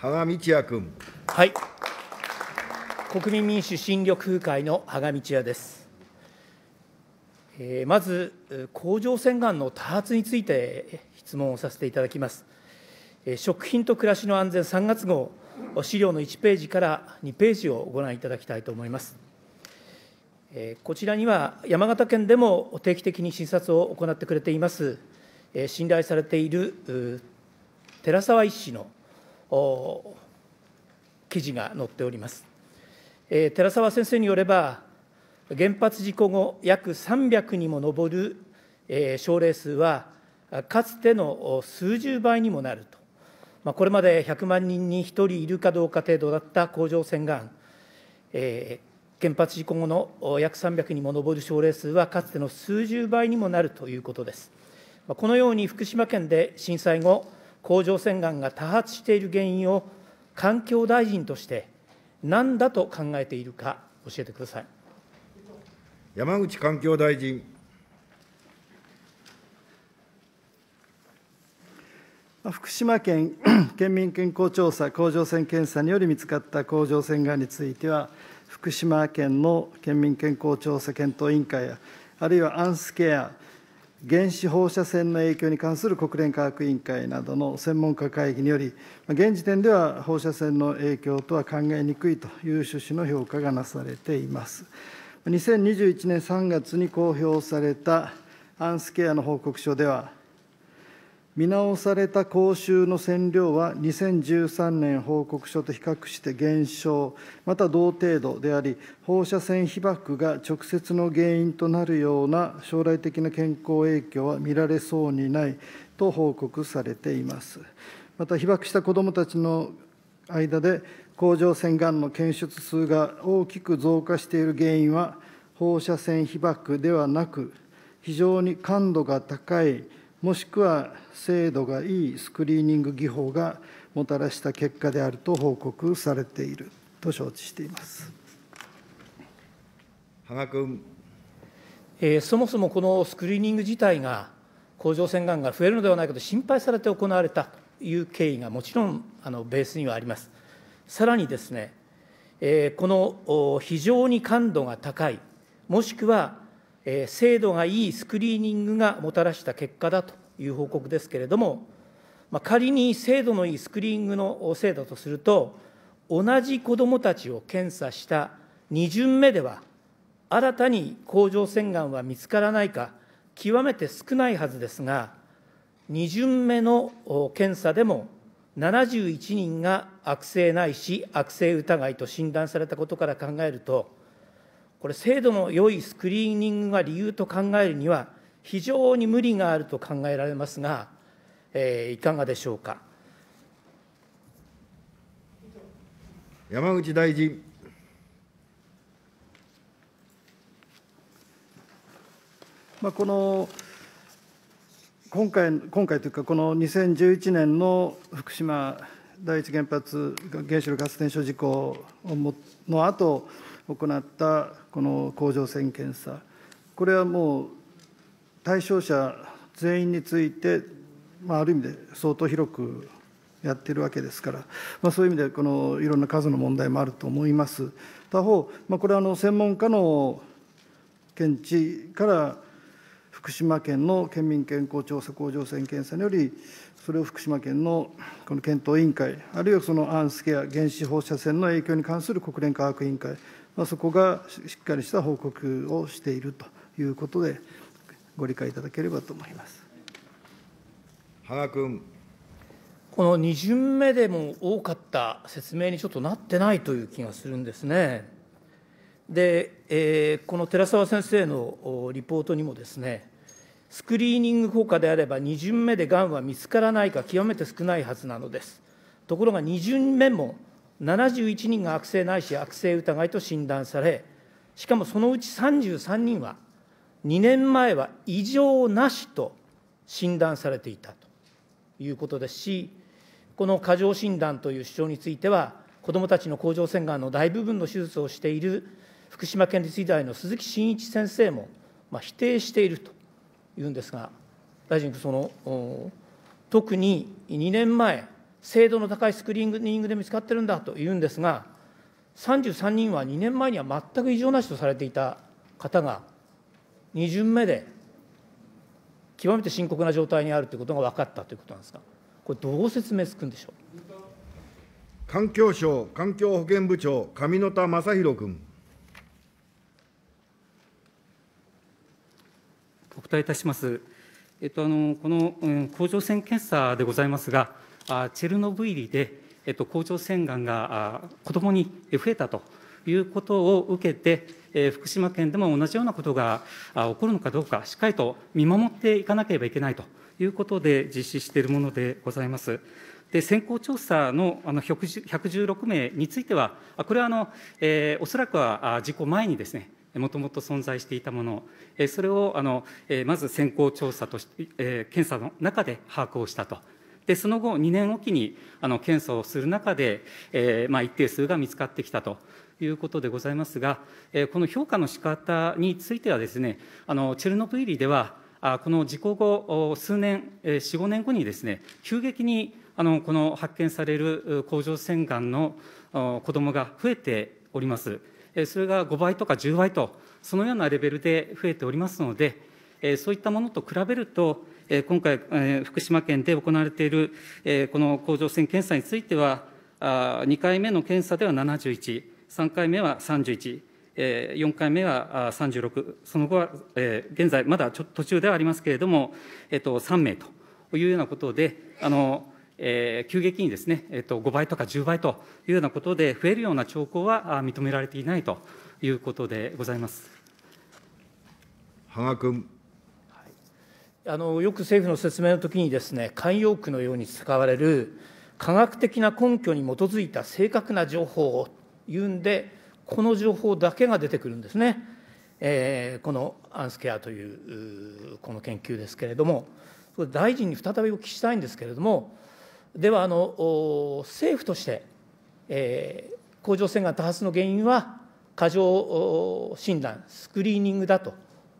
芳賀道也君。はい。国民民主新緑風会の芳賀道也です。えー、まず、甲状腺がんの多発について質問をさせていただきます。えー、食品と暮らしの安全3月号、資料の1ページから2ページをご覧いただきたいと思います。えー、こちらには山形県でも定期的に診察を行ってくれています、えー、信頼されている寺沢医師の記事が載っております。えー、寺澤先生によれば、原発事故後、約300にも上る、えー、症例数は、かつての数十倍にもなると、まあ、これまで100万人に1人いるかどうか程度だった甲状腺がん、えー、原発事故後の約300にも上る症例数は、かつての数十倍にもなるということです。このように福島県で震災後、甲状腺がんが多発している原因を環境大臣として何だと考えているか教えてください。山口環境大臣。福島県 県民健康調査甲状腺検査により見つかった甲状腺がんについては、福島県の県民健康調査検討委員会や、あるいはアンスケア、原子放射線の影響に関する国連科学委員会などの専門家会議により、現時点では放射線の影響とは考えにくいという趣旨の評価がなされています。2021年3月に公表されたアンスケアの報告書では、見直された公衆の線量は、2013年報告書と比較して減少、また同程度であり、放射線被ばくが直接の原因となるような将来的な健康影響は見られそうにないと報告されています。また被爆した子どもたちの間で、甲状腺がんの検出数が大きく増加している原因は、放射線被ばくではなく、非常に感度が高いもしくは精度がいいスクリーニング技法がもたらした結果であると報告されていると承知しています。羽賀君、えー、そもそもこのスクリーニング自体が甲状腺がんが増えるのではないかと心配されて行われたという経緯がもちろんあのベースにはあります。さらにですね、えー、この非常に感度が高いもしくはえ精度がいいスクリーニングがもたらした結果だという報告ですけれども、まあ、仮に精度のいいスクリーニングの制度とすると、同じ子どもたちを検査した2巡目では、新たに甲状腺がんは見つからないか、極めて少ないはずですが、2巡目の検査でも、71人が悪性ないし悪性疑いと診断されたことから考えると、これ、制度の良いスクリーニングが理由と考えるには、非常に無理があると考えられますが、えー、いかがでしょうか。山口大臣。まあ、この今回今回というか、この2011年の福島第一原発原子力発電所事故の後行ったこの甲状腺検査、これはもう対象者全員について、まあ、ある意味で相当広くやってるわけですから、まあ、そういう意味でこのいろんな数の問題もあると思います。他方、まあ、これはあの専門家の検知から福島県の県民健康調査甲状腺検査により、それを福島県のこの検討委員会、あるいはそのアンスケア、原子放射線の影響に関する国連科学委員会、そこがしっかりした報告をしているということで、ご理解いただければと思います。羽賀君この2巡目でも多かった説明にちょっとなってないという気がするんですね。で、えー、この寺澤先生のリポートにもですね、スクリーニング効果であれば、2巡目でがんは見つからないか、極めて少ないはずなのです。ところが、2巡目も71人が悪性ないし悪性疑いと診断され、しかもそのうち33人は、2年前は異常なしと診断されていたということですし、この過剰診断という主張については、子どもたちの甲状腺がんの大部分の手術をしている福島県立医大の鈴木真一先生も、まあ、否定しているというんですが、大臣、その特に2年前、精度の高いスクリーニングで見つかってるんだというんですが、33人は2年前には全く異常なしとされていた方が、2巡目で極めて深刻な状態にあるということが分かったということなんですが、これ、どう説明つくんでしょう。環境省環境保健部長、上野田正弘君。お答えいたします。えっと、あのこの、うん、甲状腺検査でございますが、チェルノブイリで、えっと、甲状腺がんが子どもに増えたということを受けて、えー、福島県でも同じようなことが起こるのかどうか、しっかりと見守っていかなければいけないということで実施しているものでございます。で先行調査の116名については、これはあの、えー、おそらくは事故前にですね、もともと存在していたもの、それをあのまず先行調査として、検査の中で把握をしたとで、その後、2年おきにあの検査をする中で、えー、まあ、一定数が見つかってきたということでございますが、この評価の仕方についてはですね、あのチェルノブイリでは、あこの事故後、数年、4、5年後にですね、急激にあのこの発見される甲状腺がんの子どもが増えております。それが5倍とか10倍と、そのようなレベルで増えておりますので、そういったものと比べると、今回、福島県で行われているこの甲状腺検査については、2回目の検査では71、3回目は31、4回目は36、その後は現在、まだちょっと途中ではありますけれども、3名というようなことで、あのえ急激にですね、えと5倍とか10倍というようなことで増えるような兆候は認められていないということでございます。羽賀君。あのよく政府の説明の時にですね慣用句のように使われる科学的な根拠に基づいた正確な情報を言うんでこの情報だけが出てくるんですね、えー、このアンスケアというこの研究ですけれどもれ大臣に再びお聞きしたいんですけれどもではあの政府として、えー、甲状腺が多発の原因は過剰診断スクリーニングだと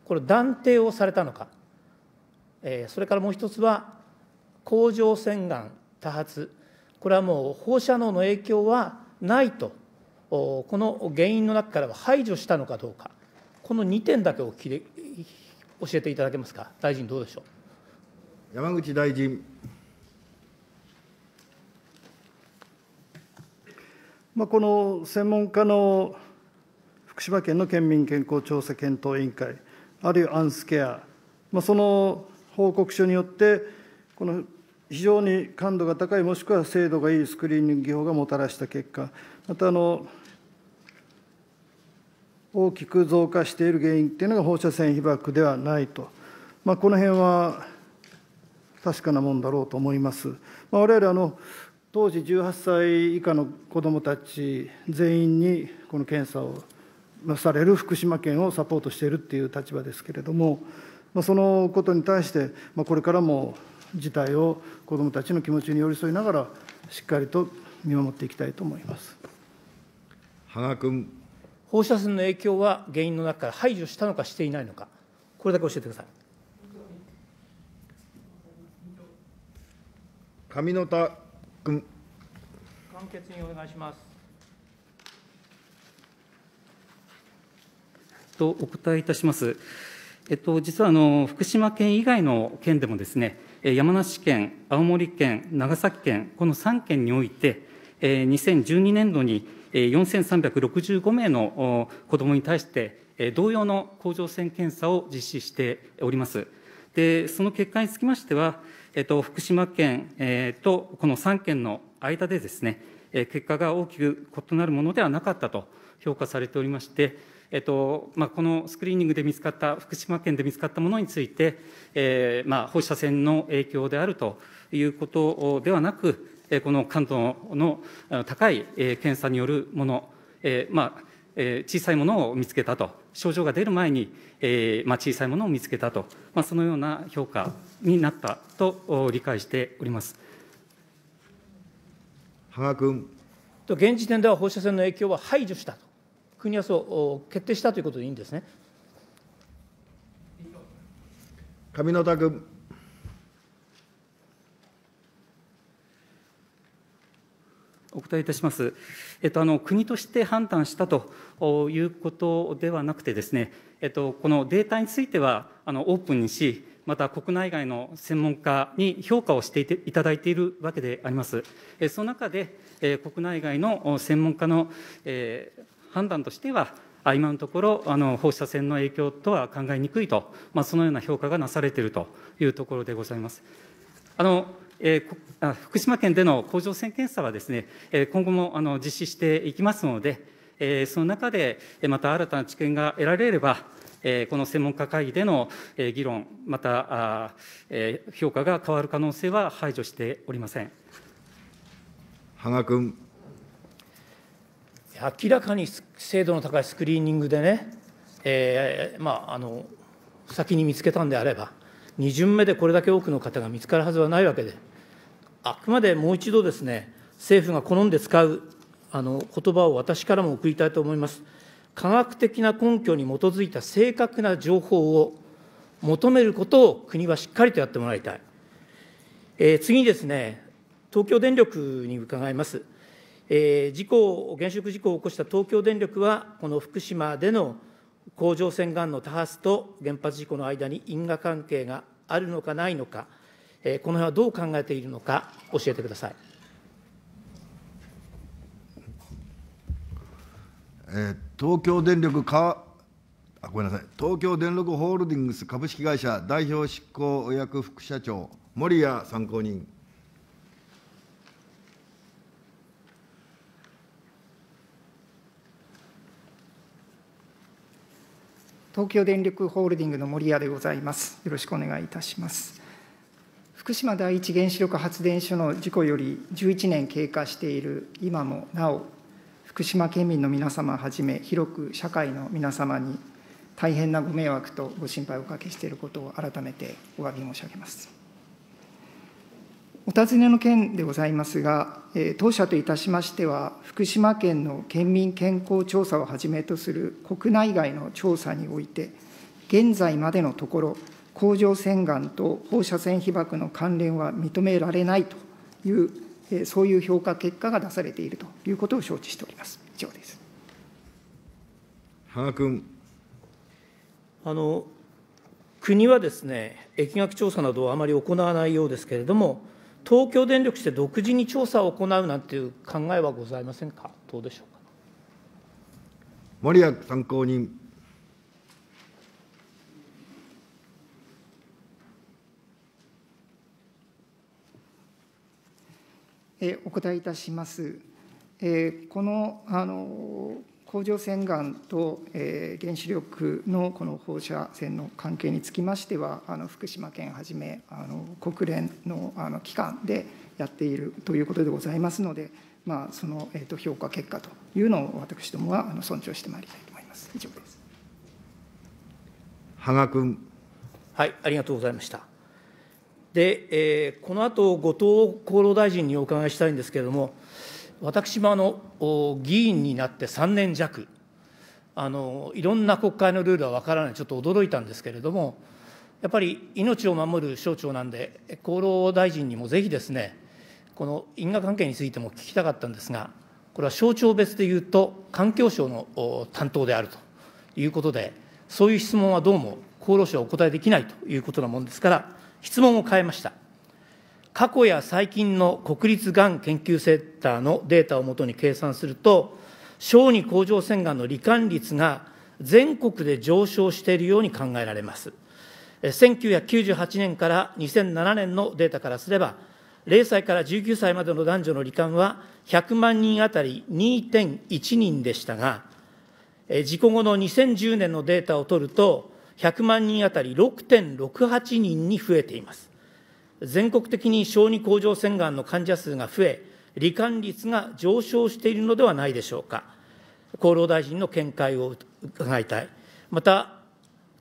これ断定をされたのか。えそれからもう一つは甲状腺がん多発これはもう放射能の影響はないとこの原因の中からは排除したのかどうかこの2点だけをき教えていただけますか大臣どうでしょう山口大臣まあ、この専門家の福島県の県民健康調査検討委員会、あるいはアンスケア、まあ、その報告書によって、この非常に感度が高い、もしくは精度がいいスクリーニング技法がもたらした結果、またあの大きく増加している原因というのが放射線被曝ではないと、まあ、この辺は確かなもんだろうと思います。まあ、我々あの当時18歳以下の子どもたち全員にこの検査をされる福島県をサポートしているっていう立場ですけれども、そのことに対して、これからも事態を子どもたちの気持ちに寄り添いながら、しっかりと見守っていきたいと思います羽賀君。放射線の影響は原因の中から排除したのか、していないのか、これだけ教えてください。上野田君。簡潔にお願いします。とお答えいたします。えっと、実はあの福島県以外の県でもですね、山梨県、青森県、長崎県、この3県において、2012年度に4365名の子どもに対して、同様の甲状腺検査を実施しております。で、その結果につきましては、えっと、福島県、えー、とこの3県の間でですね、結果が大きく異なるものではなかったと評価されておりまして、えっとまあ、このスクリーニングで見つかった、福島県で見つかったものについて、えーまあ、放射線の影響であるということではなく、この感度の高い検査によるもの、えーまあえ小さいものを見つけたと、症状が出る前に、えーまあ、小さいものを見つけたと、まあ、そのような評価になったと理解しております。羽賀君現時点では放射線の影響は排除したと国はそう決定したということでいいんですね。上野田君。お答えいたします、えっと、あの国として判断したということではなくてですね、えっと、このデータについてはあのオープンにしまた国内外の専門家に評価をしていていただいているわけであります。その中で、え国内外の専門家の、えー判断としては、今のところあの放射線の影響とは考えにくいと、まあ、そのような評価がなされているというところでございます。あのえー、福島県での甲状腺検査はですね、今後もあの実施していきますので、えー、その中でまた新たな知見が得られれば、えー、この専門家会議での議論、またあ、え評価が変わる可能性は排除しておりません。羽賀君。明らかに精度の高いスクリーニングでね、えー、まあ、あの先に見つけたんであれば、2巡目でこれだけ多くの方が見つかるはずはないわけで、あくまでもう一度ですね、政府が好んで使うあの言葉を私からも送りたいと思います。科学的な根拠に基づいた正確な情報を求めることを国はしっかりとやってもらいたい。えー、次にですね、東京電力に伺います。事故、原子力事故を起こした東京電力は、この福島での甲状腺がんの多発と原発事故の間に因果関係があるのかないのか、この辺はどう考えているのか、教えてください。え東京電力かあごめんなさい東京電力ホールディングス株式会社代表執行役副社長森谷参考人東京電力ホールディングの森谷でございます。よろしくお願いいたします。福島第一原子力発電所の事故より11年経過している今もなお、福島県民の皆様はじめ、広く社会の皆様に大変なご迷惑とご心配をおかけしていることを改めてお詫び申し上げます。お尋ねの件でございますが、当社といたしましては、福島県の県民健康調査をはじめとする国内外の調査において、現在までのところ、甲状腺がんと放射線被ばくの関連は認められないという、そういう評価結果が出されているということを承知しております。以上です。羽賀君。あの国はですね、疫学調査などをあまり行わないようですけれども、東京電力して独自に調査を行うなんていう考えはございませんか、どうでしょうか。森谷参考人。えお答えいたします。えこのあの甲状腺がんと、えー、原子力のこの放射線の関係につきましては、あの福島県はじめあの国連のあの機関でやっているということでございますので、まあ、その、えー、と評価結果というのを私どもはあの尊重してまいりたいと思います。以上です。羽賀君。はい、ありがとうございました。で、えー、この後後藤厚労大臣にお伺いしたいんですけれども。私もあの議員になって3年弱あの、いろんな国会のルールは分からない、ちょっと驚いたんですけれども、やっぱり命を守る省庁なんで、厚労大臣にもぜひですね、この因果関係についても聞きたかったんですが、これは省庁別でいうと、環境省の担当であるということで、そういう質問はどうも厚労省はお答えできないということなもんですから、質問を変えました。過去や最近の国立がん研究センターのデータをもとに計算すると、小児甲状腺がんの罹患率が全国で上昇しているように考えられます。1998年から2007年のデータからすれば、0歳から19歳までの男女の罹患は100万人当たり2.1人でしたが、事故後の2010年のデータを取ると、100万人当たり6.68人に増えています。全国的に小児甲状腺がんの患者数が増え、罹患率が上昇しているのではないでしょうか。厚労大臣の見解を伺いたい。また、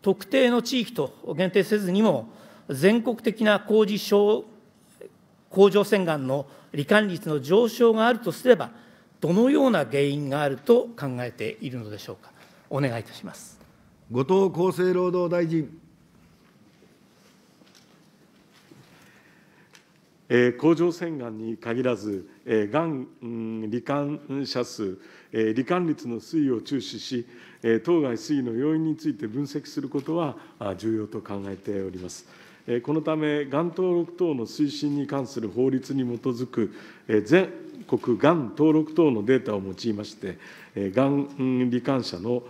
特定の地域と限定せずにも、全国的な工事症甲状腺がんの罹患率の上昇があるとすれば、どのような原因があると考えているのでしょうか。お願いいたします。後藤厚生労働大臣。えー、甲状腺がんに限らず、えー、がん、うん、罹患者数、えー、罹患率の推移を注視し、えー、当該推移の要因について分析することは重要と考えております。えー、このため、がん登録等の推進に関する法律に基づく、えー、全国がん登録等のデータを用いまして、えー、がん罹患者の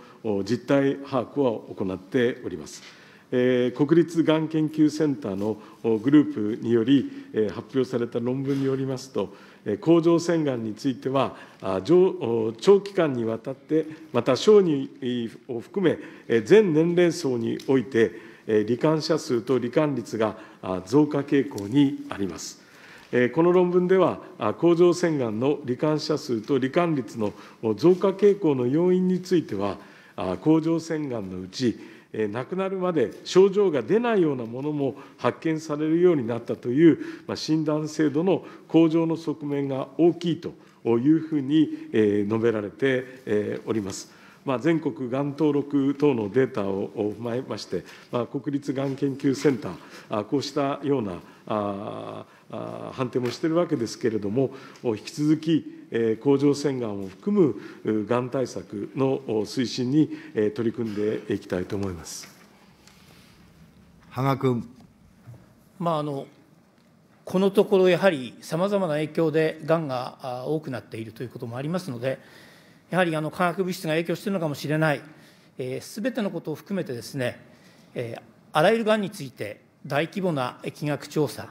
実態把握は行っております。国立がん研究センターのグループにより、発表された論文によりますと、甲状腺がんについては長期間にわたってまた小児を含め、全年齢層において、罹患者数と罹患率が増加傾向にあります。この論文では、甲状腺がんの罹患者数と罹患率の増加傾向の要因については、甲状腺がんのうち、亡くなるまで症状が出ないようなものも発見されるようになったという、ま診断制度の向上の側面が大きいというふうに述べられております。全国がん登録等のデータを踏まえまして、国立がん研究センター、こうしたような判定もしているわけですけれども、引き続き甲状腺がんを含むがん対策の推進に取り組んでいきたいと思います。羽賀君。まああのこのところ、やはりさまざまな影響でがんが多くなっているということもありますので、やはりあの化学物質が影響しているのかもしれない、す、べ、てのことを含めてですね、えー、あらゆるがんについて大規模な疫学調査、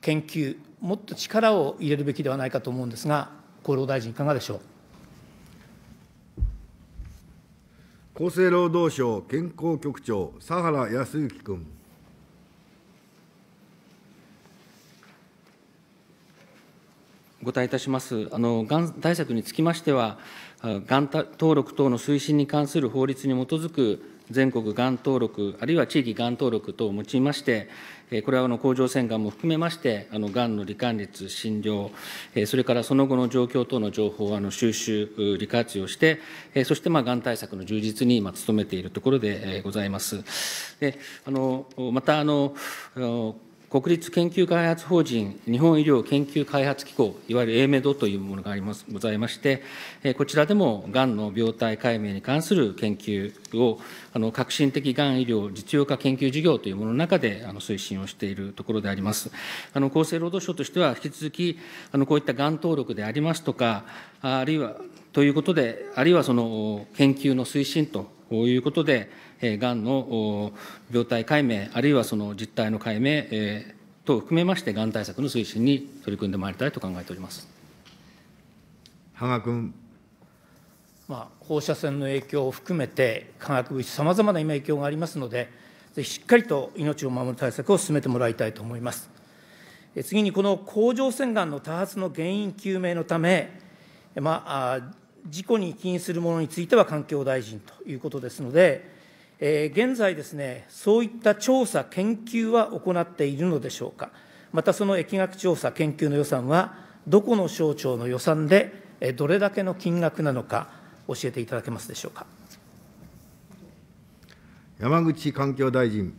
研究、もっと力を入れるべきではないかと思うんですが、厚労大臣、いかがでしょう。厚生労働省健康局長、佐原康之君。ご答えいたします。あのがん対策につきましては、がん登録等の推進に関する法律に基づく全国がん登録、あるいは地域がん登録等を用いまして、これは甲状腺がんも含めまして、がんの罹患率、診療、それからその後の状況等の情報を収集、利活用して、そしてがん対策の充実に努めているところでございます。であのまたあの国立研究開発法人日本医療研究開発機構、いわゆる AMED というものがありますございまして、こちらでもがんの病態解明に関する研究を、あの革新的がん医療実用化研究事業というものの中であの推進をしているところであります。あの厚生労働省としては、引き続きあのこういったがん登録でありますとか、あるいはということで、あるいはその研究の推進ということで、がんの病態解明、あるいはその実態の解明等を含めまして、がん対策の推進に取り組んでまいりたいと考えております羽賀君。まあ、放射線の影響を含めて、化学物質、さまざまな今、影響がありますので、ぜひしっかりと命を守る対策を進めてもらいたいと思います。次に、この甲状腺がんの多発の原因究明のため、まあ、事故に起因するものについては環境大臣ということですので、えー、現在ですね、そういった調査、研究は行っているのでしょうか。またその疫学調査、研究の予算は、どこの省庁の予算で、えどれだけの金額なのか、教えていただけますでしょうか。山口環境大臣。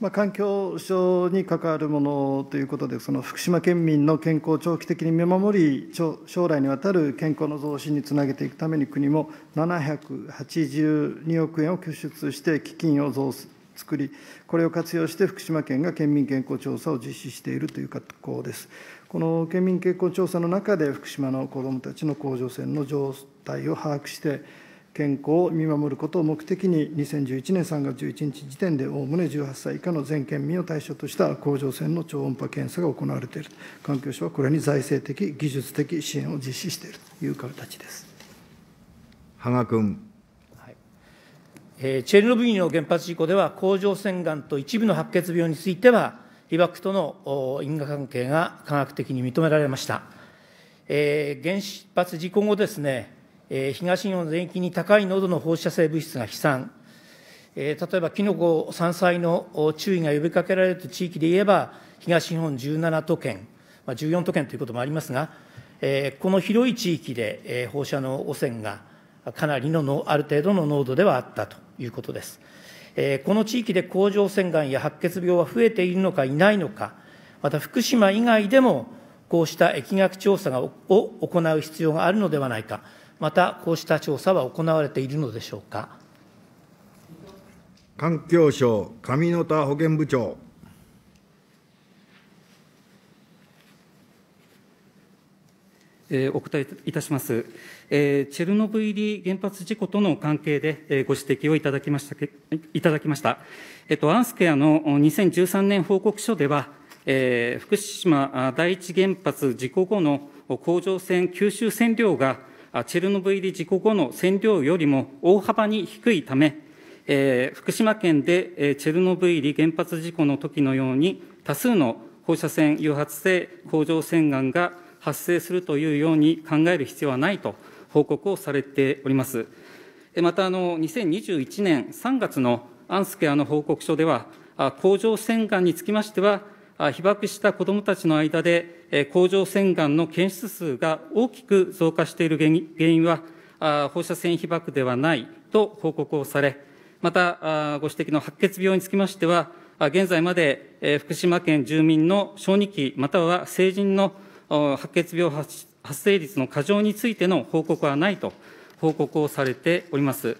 まあ、環境省に関わるものということで、その福島県民の健康を長期的に見守り、将来にわたる健康の増進につなげていくために、国も782億円を拠出して基金を増作り、これを活用して福島県が県民健康調査を実施しているという格好です。この県民健康調査の中で、福島の子どもたちの甲状腺の状態を把握して、健康を見守ることを目的に、2011年3月11日時点で、おおむね18歳以下の全県民を対象とした甲状腺の超音波検査が行われている、環境省はこれに財政的、技術的支援を実施しているという形です。羽賀君。えチェルノブイリの原発事故では、甲状腺がんと一部の白血病については、被爆との因果関係が科学的に認められました。え原発事故後ですね、東日本全域に高い濃度の放射性物質が飛散、例えばキノコ、山菜の注意が呼びかけられる地域で言えば、東日本17都県、14都県ということもありますが、この広い地域で放射能汚染がかなりのある程度の濃度ではあったということです。この地域で甲状腺がんや白血病は増えているのかいないのか、また福島以外でもこうした疫学調査を行う必要があるのではないか、また、こうした調査は行われているのでしょうか。環境省上野田保健部長。えー、お答えいたします、えー、チェルノブイリ原発事故との関係で、えー、ご指摘をいただきましたいただきました、えっと、アンスケアの2013年報告書では、えー、福島第一原発事故後の甲状腺吸収線量がチェルノブイリ事故後の線量よりも大幅に低いため、えー、福島県で、えー、チェルノブイリ原発事故の時のように、多数の放射線誘発性甲状腺がんが発生するというように考える必要はないと報告をされております。またあの、2021年3月のアンスケアの報告書では、甲状腺がんにつきましては、被爆した子どもたちの間で、甲状腺がんの検出数が大きく増加している原因は、放射線被爆ではないと報告をされ、また、ご指摘の白血病につきましては、現在まで福島県住民の小児期または成人の白血病発生率の過剰についての報告はないと報告をされております。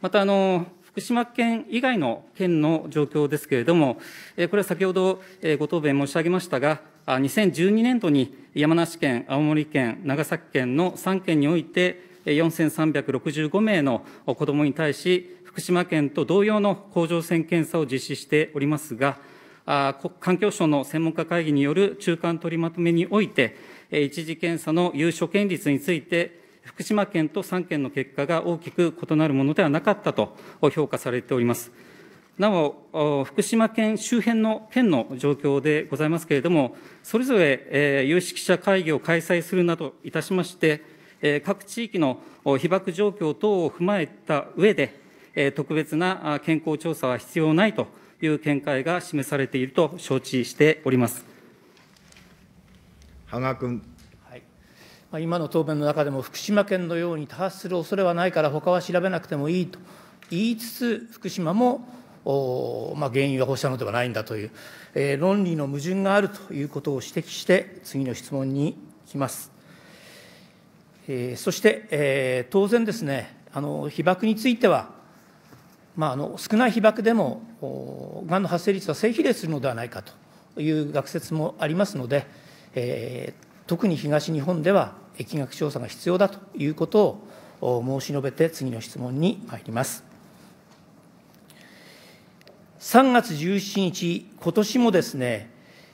またあの、福島県以外の県の状況ですけれども、これは先ほどご答弁申し上げましたが、2012年度に山梨県、青森県、長崎県の3県において、4365名の子どもに対し、福島県と同様の甲状腺検査を実施しておりますが、環境省の専門家会議による中間取りまとめにおいて、一次検査の有所見率について、福島県と3県の結果が大きく異なるものではなかったと評価されております。なお、福島県周辺の県の状況でございますけれども、それぞれ、え有識者会議を開催するなどいたしまして、え各地域の被爆状況等を踏まえた上で、え特別な健康調査は必要ないという見解が示されていると承知しております。羽賀君。今の答弁の中でも、福島県のように多発する恐れはないから、他は調べなくてもいいと言いつつ、福島もお、まあ、原因は放射能ではないんだという、えー、論理の矛盾があるということを指摘して、次の質問にいきます。えー、そして、えー、当然ですね、あの被爆については、まあ、あの少ない被爆でも、がんの発生率は正比例するのではないかという学説もありますので、えー、特に東日本では、疫学調査が必要だということを申し述べて、次の質問に参ります。3月17日、今年もですね、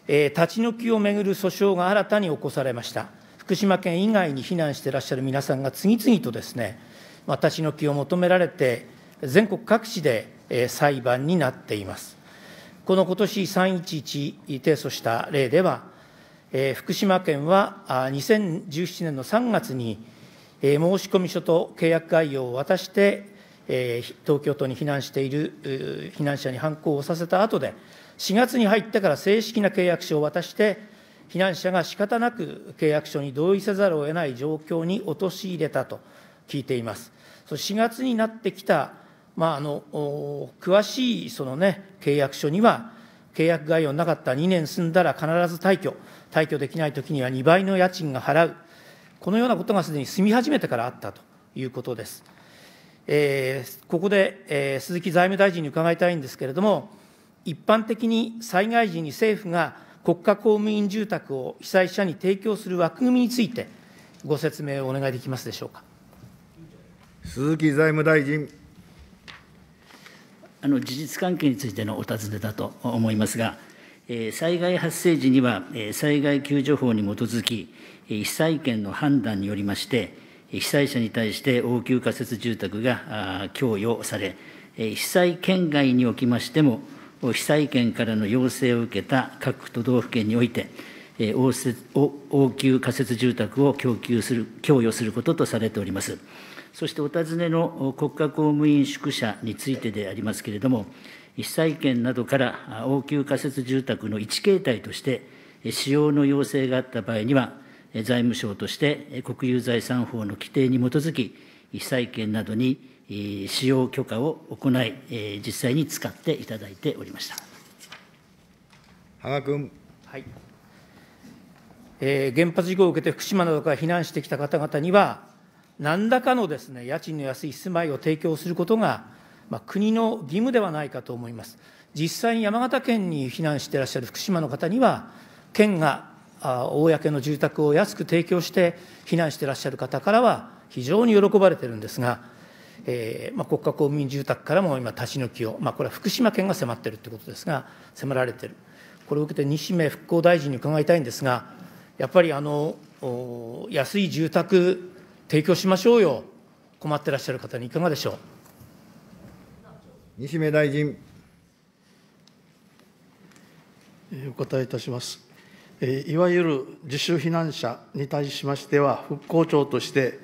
えー、立ち退きをめぐる訴訟が新たに起こされました。福島県以外に避難していらっしゃる皆さんが次々とですね、まあ、立ち退きを求められて、全国各地で、えー、裁判になっています。この今年311提訴した例では、え福島県はあ2017年の3月に、え申込書と契約概要を渡して、え東京都に避難している避難者に反抗をさせた後で、4月に入ってから正式な契約書を渡して、避難者が仕方なく契約書に同意せざるを得ない状況に陥れたと聞いています。そ4月になってきた、まあ、あの詳しいその、ね、契約書には、契約概要なかった2年済んだら必ず退去、退去できないときには2倍の家賃が払う、このようなことがすでに住み始めてからあったということです。えー、ここで、えー、鈴木財務大臣に伺いたいんですけれども、一般的に災害時に政府が国家公務員住宅を被災者に提供する枠組みについて、ご説明をお願いできますでしょうか。鈴木財務大臣。あの事実関係についてのお尋ねだと思いますが、災害発生時には、災害救助法に基づき、被災権の判断によりまして、被災者に対して応急仮設住宅が供与され、被災県外におきましても、被災県からの要請を受けた各都道府県において、応急仮設住宅を供給する、供与することとされております。そしてお尋ねの国家公務員宿舎についてでありますけれども、被災県などから応急仮設住宅の一形態として使用の要請があった場合には、財務省として国有財産法の規定に基づき、被災県などに使用許可を行い、実際に使っていただいておりました。羽賀君。はいえー、原発事故を受けて福島などから避難してきた方々には、何らかのです、ね、家賃の安い住まいを提供することがまあ、国の義務ではないかと思います。実際に山形県に避難していらっしゃる福島の方には、県が公の住宅を安く提供して避難していらっしゃる方からは非常に喜ばれてるんですが、えーまあ、国家公務員住宅からも今、立ち退きを、まあ、これは福島県が迫っているということですが、迫られている、これを受けて西銘復興大臣に伺いたいんですが、やっぱりあの安い住宅、提供しましょうよ、困ってらっしゃる方にいかがでしょう。西銘大臣。お答えいたします。いわゆる自主避難者に対しましては、復興庁として、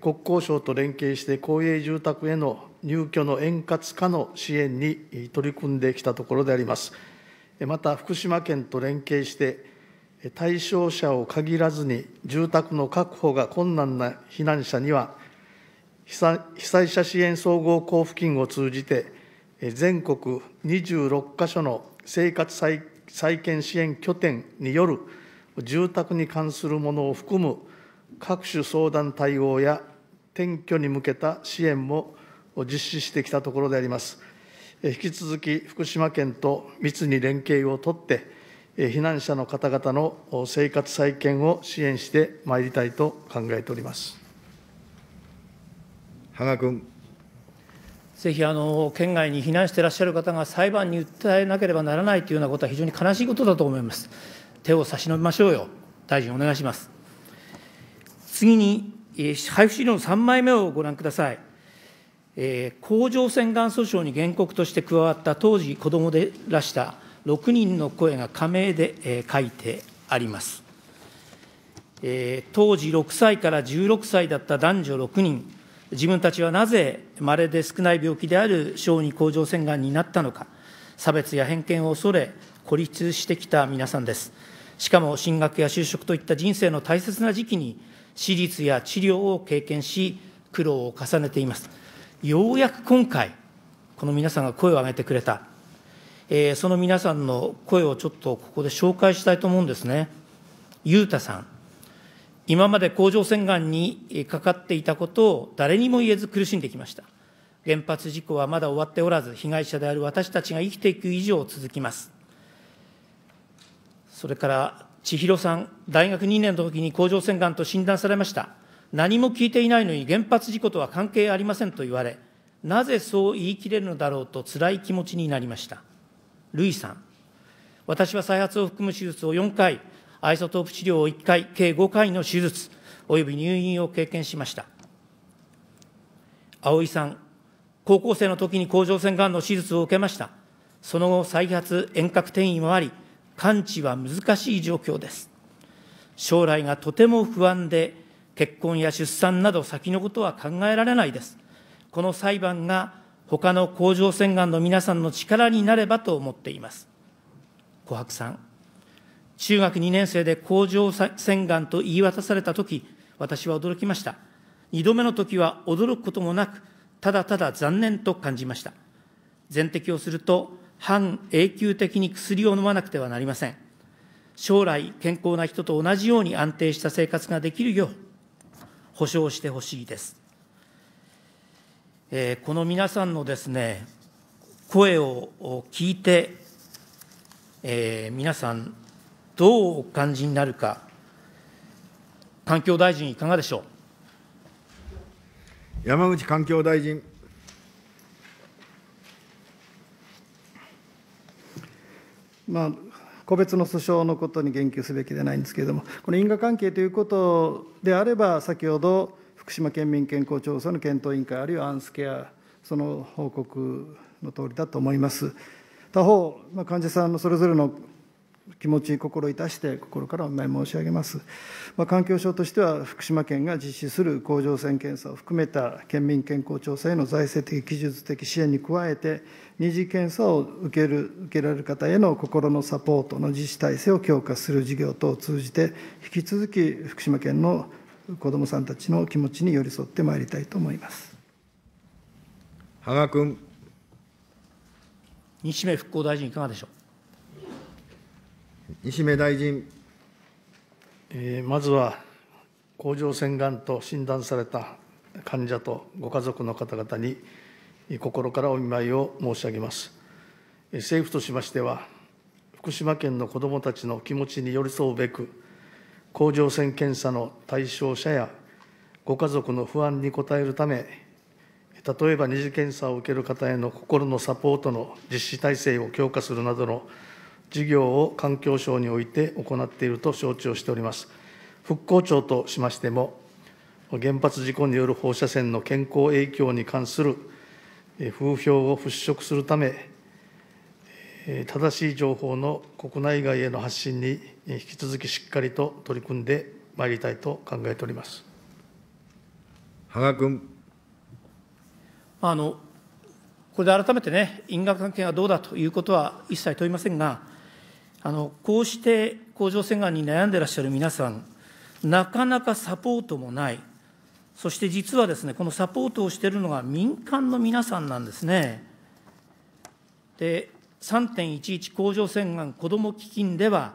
国交省と連携して公営住宅への入居の円滑化の支援に取り組んできたところであります。また、福島県と連携して、対象者を限らずに、住宅の確保が困難な避難者には、被災者支援総合交付金を通じて、全国26か所の生活再建支援拠点による住宅に関するものを含む各種相談対応や転居に向けた支援も実施してきたところであります。引き続き福島県と密に連携を取って、避難者の方々の生活再建を支援してまいりたいと考えております。羽賀君。ぜひあの県外に避難していらっしゃる方が裁判に訴えなければならないというようなことは非常に悲しいことだと思います。手を差し伸べましょうよ、大臣、お願いします。次に、配布資料の3枚目をご覧ください。えー、甲状腺がん訴訟に原告として加わった当時子どもでらした6人の声が加盟で、えー、書いてあります。えー、当時6歳から16歳だった男女6人、自分たちはなぜまれで少ない病気である小児甲状腺がんになったのか、差別や偏見を恐れ、孤立してきた皆さんです。しかも進学や就職といった人生の大切な時期に、手術や治療を経験し、苦労を重ねています。ようやく今回、この皆さんが声を上げてくれた、えー、その皆さんの声をちょっとここで紹介したいと思うんですね。ゆうたさん、今まで甲状腺がんにかかっていたことを誰にも言えず苦しんできました。原発事故はまだ終わっておらず、被害者である私たちが生きていく以上続きます。それから、千尋さん、大学2年の時に甲状腺がんと診断されました。何も聞いていないのに原発事故とは関係ありませんと言われ、なぜそう言い切れるのだろうと辛い気持ちになりました。ルイさん、私は再発を含む手術を4回、アイソトープ治療を1回、計5回の手術、および入院を経験しました。葵さん、高校生の時に甲状腺がんの手術を受けました。その後、再発、遠隔転移もあり、完治は難しい状況です。将来がとても不安で、結婚や出産など先のことは考えられないです。この裁判が他の甲状腺がんの皆さんの力になればと思っています。琥珀さん、中学2年生で甲状腺がんと言い渡されたとき、私は驚きました。2度目のときは驚くこともなく、ただただ残念と感じました。全摘をすると、半永久的に薬を飲まなくてはなりません。将来、健康な人と同じように安定した生活ができるよう、保障してほしいです。えー、この皆さんのですね、声を聞いて、えー、皆さんどうお感じになるか、環境大臣、いかがでしょう。山口環境大臣。まあ、個別の訴訟のことに言及すべきでないんですけれども、この因果関係ということであれば、先ほど福島県民健康調査の検討委員会、あるいはアンスケア、その報告の通りだと思います。他方、まあ、患者さんのそれぞれの気持ち、心いたして、心からお見舞い申し上げます。まあ、環境省としては、福島県が実施する甲状腺検査を含めた県民健康調査への財政的、技術的支援に加えて、二次検査を受ける受けられる方への心のサポートの実施体制を強化する事業等を通じて、引き続き福島県の子どもさんたちの気持ちに寄り添ってまいりたいと思います。芳賀君。西銘復興大臣、いかがでしょう。西銘大臣。えまずは、甲状腺がんと診断された患者とご家族の方々に、心からお見舞いを申し上げます。政府としましては、福島県の子どもたちの気持ちに寄り添うべく、甲状腺検査の対象者やご家族の不安に応えるため、例えば二次検査を受ける方への心のサポートの実施体制を強化するなどの事業を環境省において行っていると承知をしております。復興庁としましても、原発事故による放射線の健康影響に関する風評を払拭するため、正しい情報の国内外への発信に引き続きしっかりと取り組んでまいりたいと考えております羽賀君。あのこれで改めてね、因果関係がどうだということは一切問いませんが、こうして甲状腺がんに悩んでらっしゃる皆さん、なかなかサポートもない、そして実はですね、このサポートをしているのが民間の皆さんなんですね。で、3.11甲状腺がん子ども基金では、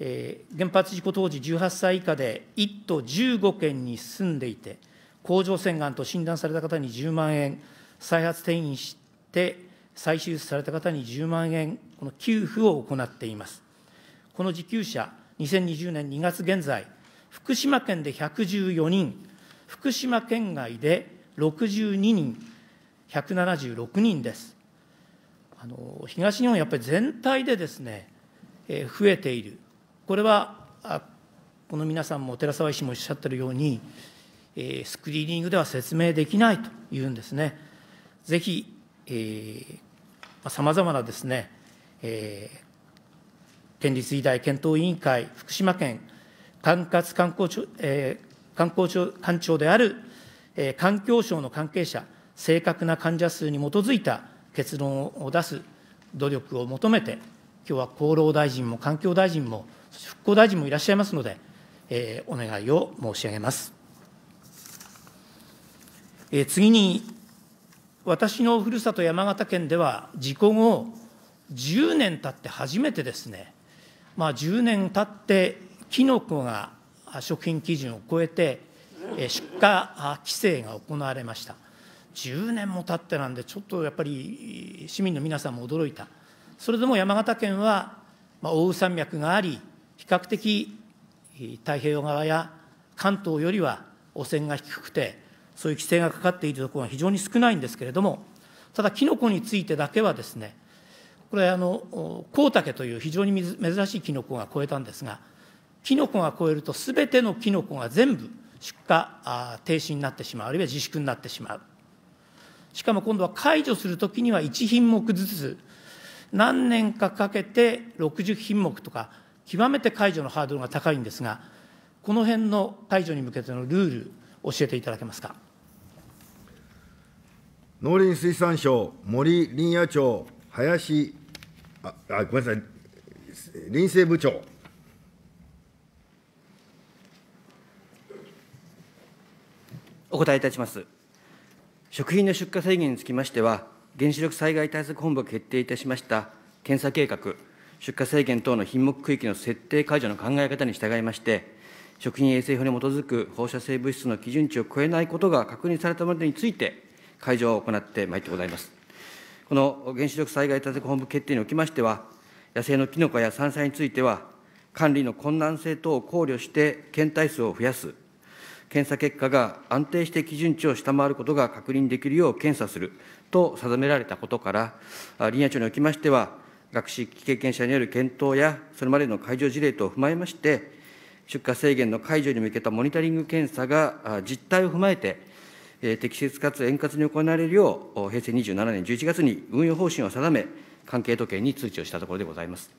えー、原発事故当時18歳以下で1都15県に住んでいて、甲状腺がんと診断された方に10万円、再発転院して再手術された方に10万円、この給付を行っています。この受給者、2020年2月現在、福島県で114人、福島県外で62人、176人です。あの東日本、やっぱり全体でですね、えー、増えている、これはあこの皆さんも寺沢医師もおっしゃってるように、えー、スクリーニングでは説明できないというんですね。ぜひ、えー、さまざまなですね、えー、県立医大検討委員会、福島県管轄観光庁、えー、観光庁官庁である、えー、環境省の関係者、正確な患者数に基づいた結論を出す努力を求めて、今日は厚労大臣も環境大臣も、そして復興大臣もいらっしゃいますので、えー、お願いを申し上げます。えー、次に、私のふるさと山形県では、事故後、10年経って初めてですね、まあ、10年経って、キノコが食品基準を超えて、出荷規制が行われました。10年も経ってなんで、ちょっとやっぱり市民の皆さんも驚いた、それでも山形県は、まあ、奥羽山脈があり、比較的太平洋側や関東よりは汚染が低くて、そういう規制がかかっているところが非常に少ないんですけれども、ただ、キノコについてだけはですね、これ、あの、コウタケという非常に珍しいキノコが超えたんですが、キノコが超えると、すべてのキノコが全部出荷停止になってしまう、あるいは自粛になってしまう。しかも今度は解除するときには1品目ずつ、何年かかけて60品目とか、極めて解除のハードルが高いんですが、この辺の解除に向けてのルール、教えていただけますか。農林水産省、森林野庁、林、ああごめんなさい、林政部長。お答えいたします。食品の出荷制限につきましては、原子力災害対策本部が決定いたしました検査計画、出荷制限等の品目区域の設定解除の考え方に従いまして、食品衛生法に基づく放射性物質の基準値を超えないことが確認されたものについて、会場を行ってまいってございます。この原子力災害対策本部決定におきましては、野生のキノコや山菜については、管理の困難性等を考慮して検体数を増やす、検査結果が安定して基準値を下回ることが確認できるよう検査すると定められたことから、林野庁におきましては、学習経験者による検討や、それまでの解除事例等を踏まえまして、出荷制限の解除に向けたモニタリング検査が実態を踏まえて、適切かつ円滑に行われるよう、平成27年11月に運用方針を定め、関係都県に通知をしたところでございます。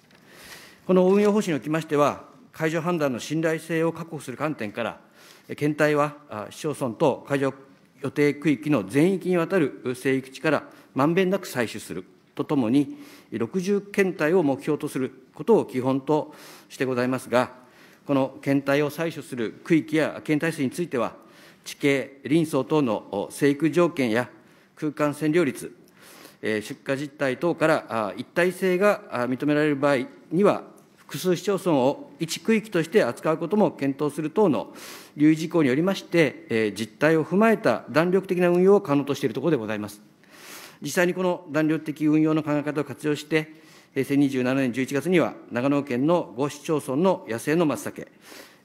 この運用方針におきましては、会場判断の信頼性を確保する観点から、検体は市町村と会場予定区域の全域にわたる生育地からまんべんなく採取するとともに、60検体を目標とすることを基本としてございますが、この検体を採取する区域や検体数については、地形、林層等の生育条件や空間占領率、出荷実態等から一体性が認められる場合には、複数市町村を一区域として扱うことも検討する等の留意事項によりまして、実態を踏まえた弾力的な運用を可能としているところでございます。実際にこの弾力的運用の考え方を活用して、平成27年11月には、長野県の5市町村の野生の松茸、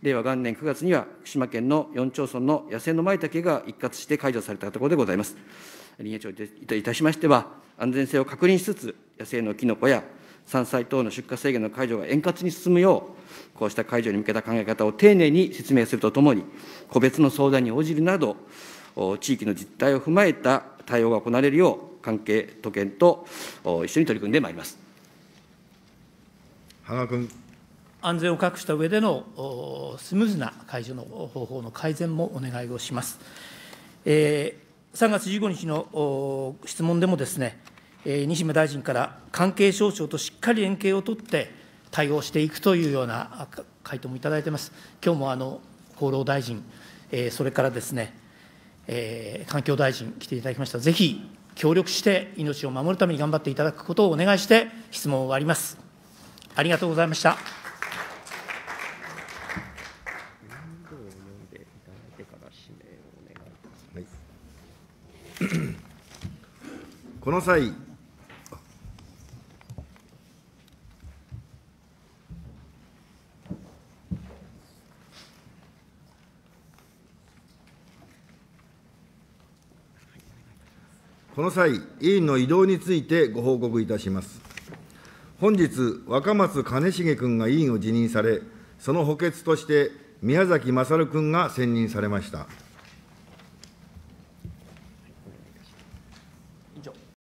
令和元年9月には、福島県の4町村の野生のタケが一括して解除されたところでございます。林野庁いたしましては、安全性を確認しつつ、野生のキノコや山菜等の出荷制限の解除が円滑に進むよう、こうした解除に向けた考え方を丁寧に説明するとともに、個別の相談に応じるなど、地域の実態を踏まえた対応が行われるよう、関係都県と一緒に取り組んでまいります。羽賀君。安全を確保した上でのスムーズな解除の方法の改善もお願いをします。えー、3月15日の質問でもですね、えー、西村大臣から関係省庁としっかり連携を取って対応していくというような回答もいただいています。今日もあの厚労大臣、えー、それからですね、えー、環境大臣来ていただきました。ぜひ協力して命を守るために頑張っていただくことをお願いして質問を終わります。ありがとうございました。この際、この際、委員の移動についてご報告いたします。本日、若松兼重君が委員を辞任され、その補欠として宮崎勝君が選任されました。